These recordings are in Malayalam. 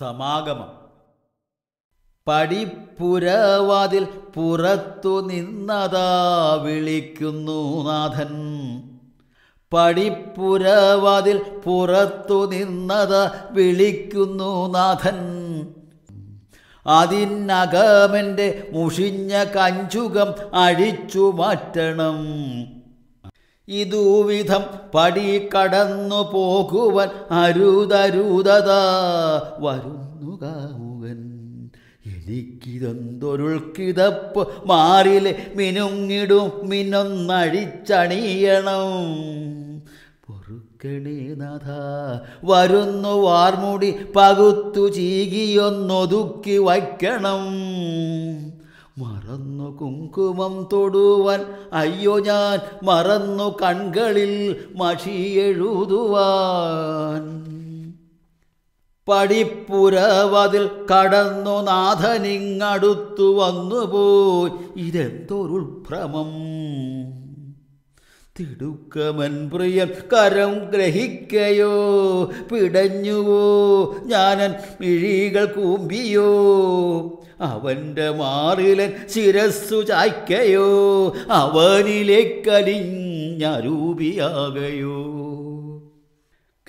സമാഗമം പടിപ്പുരവാതിൽ പുറത്തു നിന്നതാ വിളിക്കുന്നു നാഥൻ പടിപ്പുരവാതിൽ പുറത്തു നിന്നത വിളിക്കുന്നു നാഥൻ അതിനകമെൻ്റെ മുഷിഞ്ഞ കഞ്ചുകം അഴിച്ചു മാറ്റണം ഇതുവിധം പടി കടന്നു പോകുവൻ അരുതരുതത വരുന്നു കാമുകൻ എനിക്കിതെന്തൊരുൾക്കിതപ്പ് മാറിലെ മിനുങ്ങിടും മിനൊന്നഴിച്ചണിയണം പൊറുക്കണേ വരുന്നു വാർമുടി പകുത്തു ചീകിയൊന്നൊതുക്കി വയ്ക്കണം മറന്നു കുങ്കുമം തൊടുവാൻ അയ്യോ ഞാൻ മറന്നു കൺകളിൽ മഷിയെഴുതുവാൻ പടിപ്പുരവതിൽ കടന്നു നാഥനിങ്ങടുത്തു വന്നുപോയി ഭ്രമം തിടുക്കമൻ പ്രിയൻ കരം ഗ്രഹിക്കയോ പിടഞ്ഞുവോ ഞാനൻ മിഴികൾ കൂമ്പിയോ അവൻ്റെ മാറിലൻ ശിരസ്സു ചായ്ക്കയോ അവനിലേക്കലിഞ്ഞരൂപിയാകയോ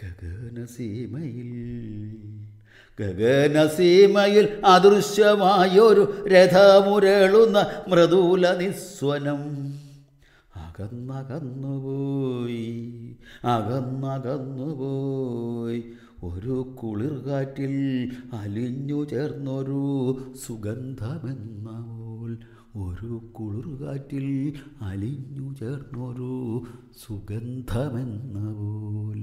ഗഗനസീമയിൽ ഗഗനസീമയിൽ അദൃശ്യമായൊരു രഥമുരളുന്ന മൃദൂല നിസ്വനം അകന്നകന്നുപോയി അകന്നകന്നുപോയി ഒരു കാറ്റിൽ അലിഞ്ഞു ചേർന്നൊരു സുഗന്ധമെന്നോൾ ഒരു ഒരു കാറ്റിൽ അലിഞ്ഞു ചേർന്നൊരു സുഗന്ധമെന്നോൾ